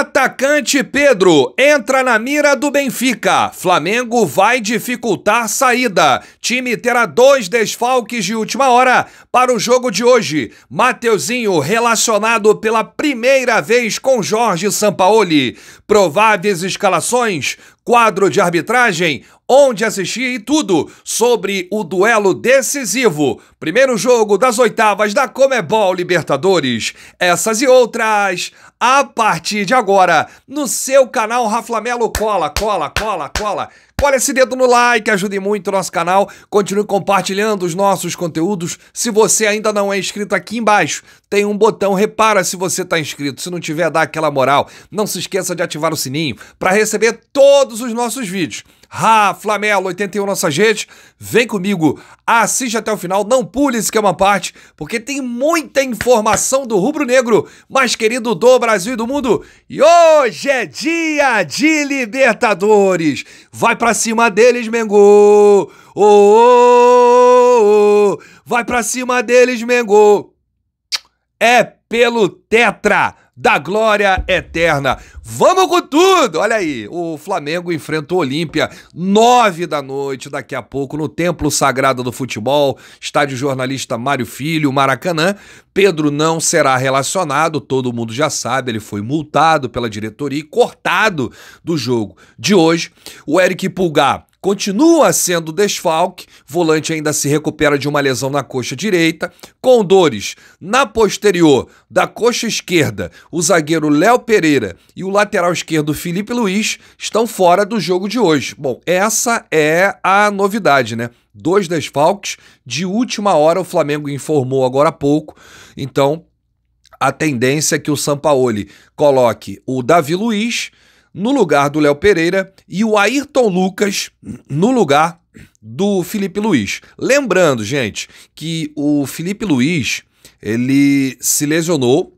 Atacante Pedro entra na mira do Benfica. Flamengo vai dificultar saída. Time terá dois desfalques de última hora para o jogo de hoje. Mateuzinho relacionado pela primeira vez com Jorge Sampaoli. Prováveis escalações: quadro de arbitragem, onde assistir e tudo sobre o duelo decisivo, primeiro jogo das oitavas da Comebol Libertadores. Essas e outras, a partir de agora, no seu canal Raflamelo Cola, cola, cola, cola. Olha esse dedo no like, ajude muito o nosso canal. Continue compartilhando os nossos conteúdos. Se você ainda não é inscrito, aqui embaixo tem um botão. Repara se você está inscrito. Se não tiver, dá aquela moral. Não se esqueça de ativar o sininho para receber todos os nossos vídeos. Ah, Flamelo 81 nossa gente. vem comigo, assiste até o final, não pule esse que é uma parte, porque tem muita informação do rubro-negro mais querido do Brasil e do mundo. E hoje é dia de Libertadores. Vai para cima deles, Mengo. Oh, oh, oh, Vai para cima deles, Mengo. É pelo Tetra da glória eterna. Vamos com tudo! Olha aí, o Flamengo enfrenta o Olímpia, nove da noite, daqui a pouco, no Templo Sagrado do Futebol, estádio jornalista Mário Filho, Maracanã. Pedro não será relacionado, todo mundo já sabe, ele foi multado pela diretoria e cortado do jogo de hoje. O Eric Pulgar continua sendo desfalque, volante ainda se recupera de uma lesão na coxa direita, com dores na posterior da coxa esquerda, o zagueiro Léo Pereira e o lateral esquerdo Felipe Luiz estão fora do jogo de hoje. Bom, essa é a novidade, né? Dois desfalques de última hora, o Flamengo informou agora há pouco. Então, a tendência é que o Sampaoli coloque o Davi Luiz, no lugar do Léo Pereira e o Ayrton Lucas no lugar do Felipe Luiz. Lembrando, gente, que o Felipe Luiz ele se lesionou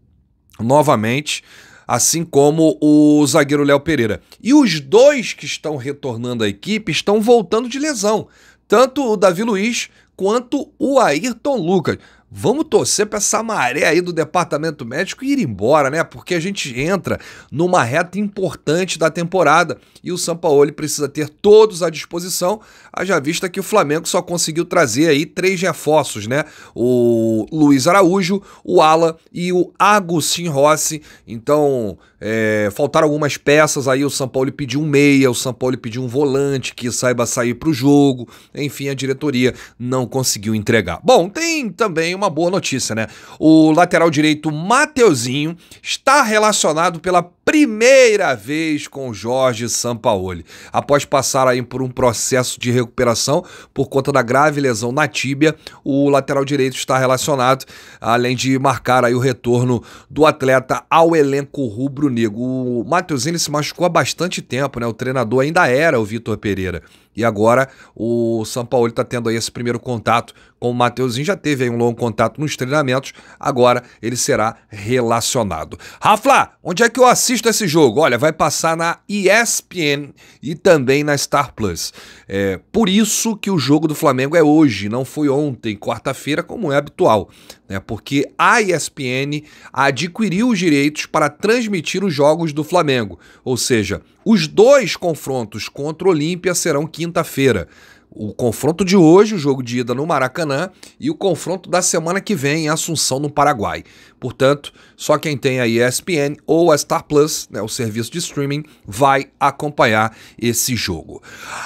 novamente, assim como o zagueiro Léo Pereira. E os dois que estão retornando à equipe estão voltando de lesão, tanto o Davi Luiz quanto o Ayrton Lucas. Vamos torcer para essa maré aí do departamento médico ir embora, né? Porque a gente entra numa reta importante da temporada e o Sampaoli precisa ter todos à disposição, haja vista que o Flamengo só conseguiu trazer aí três reforços, né? O Luiz Araújo, o Ala e o Agustin Rossi. Então, é, faltaram algumas peças, aí o São Paulo pediu um meia, o São Paulo pediu um volante que saiba sair para o jogo. Enfim, a diretoria não conseguiu entregar. Bom, tem também uma boa notícia, né? O lateral direito Mateuzinho está relacionado pela primeira vez com Jorge Sampaoli. Após passar aí por um processo de recuperação por conta da grave lesão na tíbia, o lateral direito está relacionado, além de marcar aí o retorno do atleta ao elenco rubro o Matheus se machucou há bastante tempo, né? O treinador ainda era o Vitor Pereira. E agora o São Paulo está tendo aí esse primeiro contato com o Mateuzinho. Já teve aí um longo contato nos treinamentos. Agora ele será relacionado. Rafa, onde é que eu assisto esse jogo? Olha, vai passar na ESPN e também na Star Plus. É por isso que o jogo do Flamengo é hoje, não foi ontem, quarta-feira, como é habitual. Né? Porque a ESPN adquiriu os direitos para transmitir os jogos do Flamengo. Ou seja, os dois confrontos contra o Olímpia serão quinta quinta-feira. O confronto de hoje, o jogo de ida no Maracanã, e o confronto da semana que vem em Assunção, no Paraguai. Portanto, só quem tem a ESPN ou a Star Plus, né, o serviço de streaming, vai acompanhar esse jogo.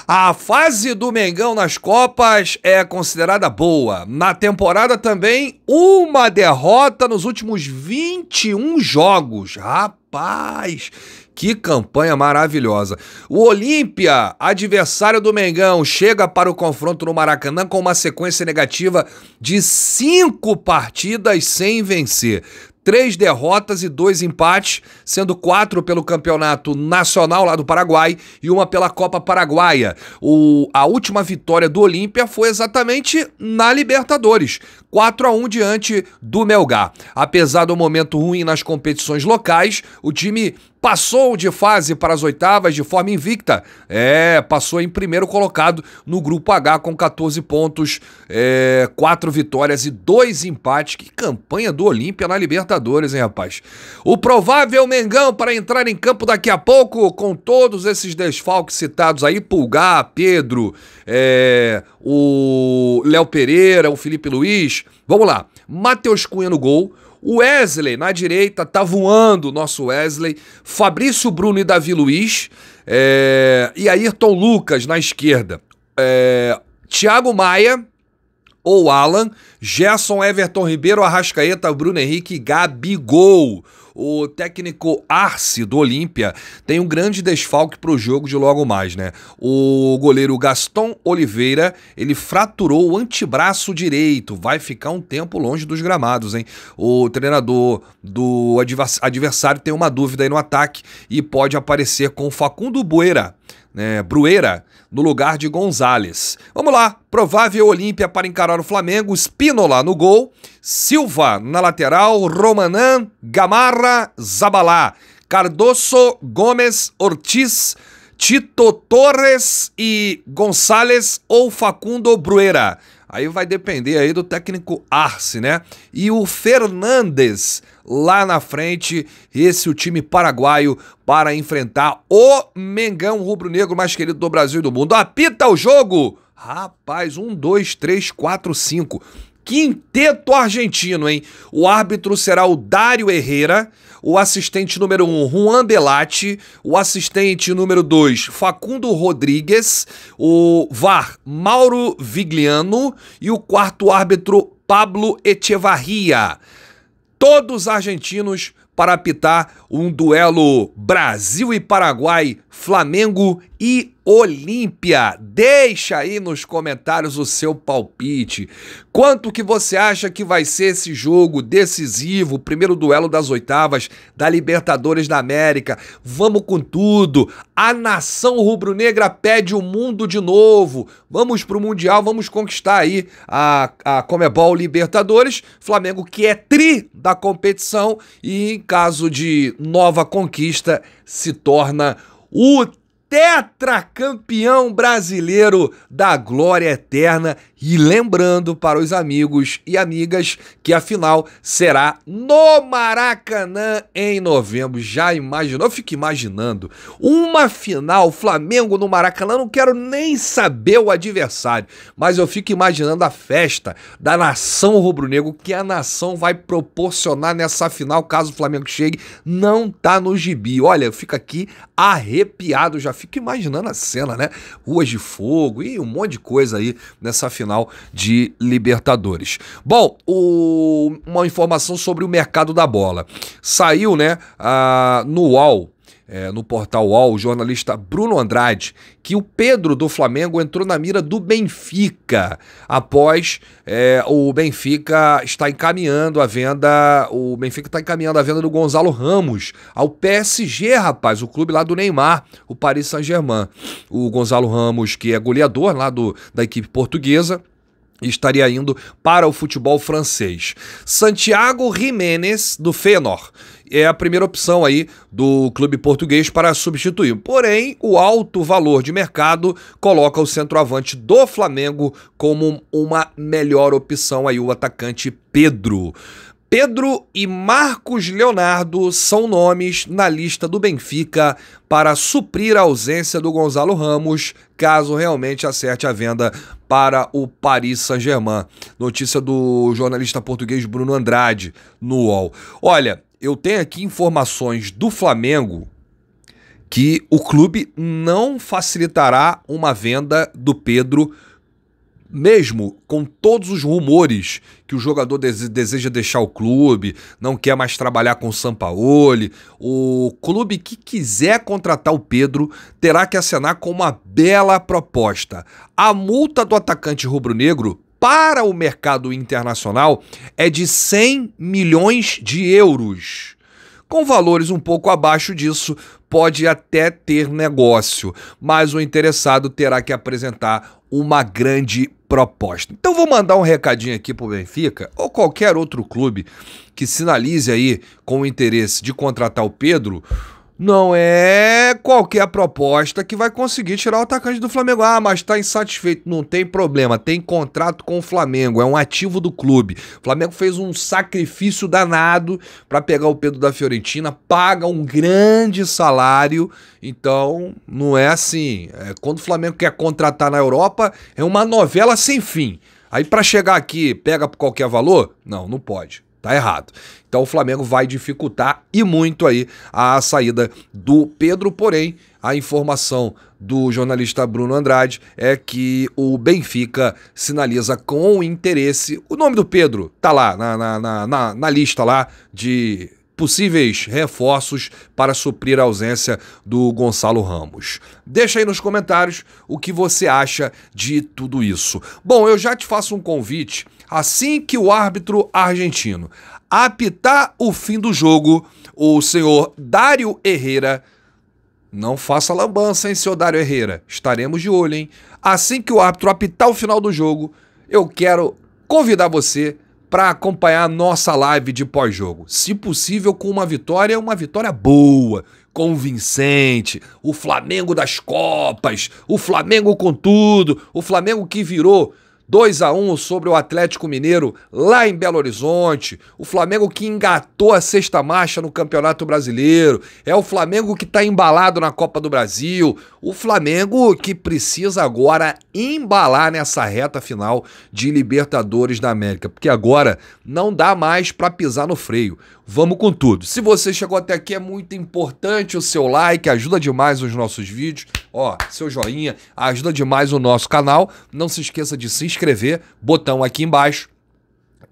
A fase do Mengão nas Copas é considerada boa. Na temporada também, uma derrota nos últimos 21 jogos. Rapaz! Que campanha maravilhosa. O Olímpia, adversário do Mengão, chega para o confronto no Maracanã com uma sequência negativa de cinco partidas sem vencer três derrotas e dois empates, sendo quatro pelo campeonato nacional lá do Paraguai e uma pela Copa Paraguaia. O, a última vitória do Olímpia foi exatamente na Libertadores, 4 a 1 diante do Melgar. Apesar do momento ruim nas competições locais, o time passou de fase para as oitavas de forma invicta. É, passou em primeiro colocado no grupo H com 14 pontos, é, 4 vitórias e 2 empates. Que campanha do Olímpia na Libertadores, hein, rapaz? O provável Mengão para entrar em campo daqui a pouco com todos esses desfalques citados aí: Pulgar, Pedro, é, o Léo Pereira, o Felipe Luiz vamos lá, Matheus Cunha no gol, Wesley na direita, tá voando o nosso Wesley, Fabrício Bruno e Davi Luiz, é, e Ayrton Lucas na esquerda, é, Thiago Maia ou Alan, Gerson Everton Ribeiro, Arrascaeta, Bruno Henrique, Gabigol. O técnico Arce do Olímpia tem um grande desfalque para o jogo de logo mais, né? O goleiro Gaston Oliveira, ele fraturou o antebraço direito, vai ficar um tempo longe dos gramados, hein? O treinador do adversário tem uma dúvida aí no ataque e pode aparecer com Facundo Bueira né, Brueira, no lugar de Gonzalez. Vamos lá, provável Olímpia para encarar o Flamengo, Spínola no gol, Silva na lateral, Romanan, Gamarra, Zabalá, Cardoso, Gomes, Ortiz, Tito Torres e Gonzalez ou Facundo Brueira. Aí vai depender aí do técnico Arce, né? E o Fernandes lá na frente, esse o time paraguaio para enfrentar o Mengão rubro-negro mais querido do Brasil e do mundo. Apita o jogo! Rapaz, um, dois, três, quatro, cinco quinteto argentino, hein? O árbitro será o Dário Herrera, o assistente número 1, um, Juan Delatti, o assistente número 2, Facundo Rodrigues, o VAR, Mauro Vigliano e o quarto árbitro, Pablo Echevarria. Todos argentinos para apitar um duelo Brasil e Paraguai, Flamengo e Olímpia. Deixa aí nos comentários o seu palpite. Quanto que você acha que vai ser esse jogo decisivo, o primeiro duelo das oitavas da Libertadores da América? Vamos com tudo. A nação rubro-negra pede o mundo de novo. Vamos pro Mundial, vamos conquistar aí a, a Comebol Libertadores. Flamengo que é tri da competição e em caso de nova conquista se torna o tetracampeão brasileiro da glória eterna e lembrando para os amigos e amigas que a final será no Maracanã em novembro. Já imaginou? fico imaginando. Uma final Flamengo no Maracanã, não quero nem saber o adversário, mas eu fico imaginando a festa da nação rubro-negro que a nação vai proporcionar nessa final caso o Flamengo chegue. Não tá no gibi. Olha, eu fico aqui arrepiado, já fico imaginando a cena, né? Ruas de fogo e um monte de coisa aí nessa final final de Libertadores. Bom, o, uma informação sobre o mercado da bola. Saiu, né, a, no UOL é, no portal UOL, o jornalista Bruno Andrade, que o Pedro do Flamengo entrou na mira do Benfica, após é, o Benfica estar encaminhando a venda, o Benfica está encaminhando a venda do Gonzalo Ramos ao PSG, rapaz, o clube lá do Neymar, o Paris Saint-Germain. O Gonzalo Ramos, que é goleador lá do, da equipe portuguesa, estaria indo para o futebol francês. Santiago Jiménez, do Fenor, é a primeira opção aí do clube português para substituir. Porém, o alto valor de mercado coloca o centroavante do Flamengo como uma melhor opção aí, o atacante Pedro. Pedro e Marcos Leonardo são nomes na lista do Benfica para suprir a ausência do Gonzalo Ramos, caso realmente acerte a venda para o Paris Saint-Germain. Notícia do jornalista português Bruno Andrade no UOL. Olha, eu tenho aqui informações do Flamengo que o clube não facilitará uma venda do Pedro, mesmo com todos os rumores que o jogador deseja deixar o clube, não quer mais trabalhar com o Sampaoli. O clube que quiser contratar o Pedro terá que assinar com uma bela proposta. A multa do atacante rubro-negro para o mercado internacional é de 100 milhões de euros. Com valores um pouco abaixo disso, pode até ter negócio, mas o interessado terá que apresentar uma grande proposta. Então vou mandar um recadinho aqui para o Benfica ou qualquer outro clube que sinalize aí com o interesse de contratar o Pedro, não é qualquer proposta que vai conseguir tirar o atacante do Flamengo. Ah, mas está insatisfeito. Não tem problema. Tem contrato com o Flamengo. É um ativo do clube. O Flamengo fez um sacrifício danado para pegar o Pedro da Fiorentina. Paga um grande salário. Então, não é assim. É, quando o Flamengo quer contratar na Europa, é uma novela sem fim. Aí, para chegar aqui, pega por qualquer valor? Não, não pode. Tá errado. Então o Flamengo vai dificultar e muito aí a saída do Pedro, porém a informação do jornalista Bruno Andrade é que o Benfica sinaliza com interesse. O nome do Pedro tá lá na, na, na, na lista lá de possíveis reforços para suprir a ausência do Gonçalo Ramos. Deixa aí nos comentários o que você acha de tudo isso. Bom, eu já te faço um convite. Assim que o árbitro argentino apitar o fim do jogo, o senhor Dário Herrera não faça lambança, hein, seu Dário Herrera? Estaremos de olho, hein? Assim que o árbitro apitar o final do jogo, eu quero convidar você para acompanhar a nossa live de pós-jogo. Se possível, com uma vitória, uma vitória boa, convincente, o Flamengo das Copas, o Flamengo com tudo, o Flamengo que virou 2 a 1 sobre o Atlético Mineiro lá em Belo Horizonte. O Flamengo que engatou a sexta marcha no Campeonato Brasileiro. É o Flamengo que está embalado na Copa do Brasil. O Flamengo que precisa agora embalar nessa reta final de Libertadores da América, porque agora não dá mais para pisar no freio. Vamos com tudo. Se você chegou até aqui, é muito importante o seu like, ajuda demais os nossos vídeos. Ó, seu joinha, ajuda demais o nosso canal. Não se esqueça de se inscrever, botão aqui embaixo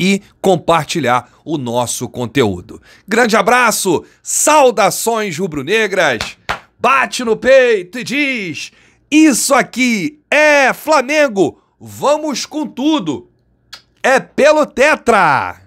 e compartilhar o nosso conteúdo. Grande abraço, saudações rubro-negras. Bate no peito e diz: Isso aqui é Flamengo. Vamos com tudo. É pelo Tetra.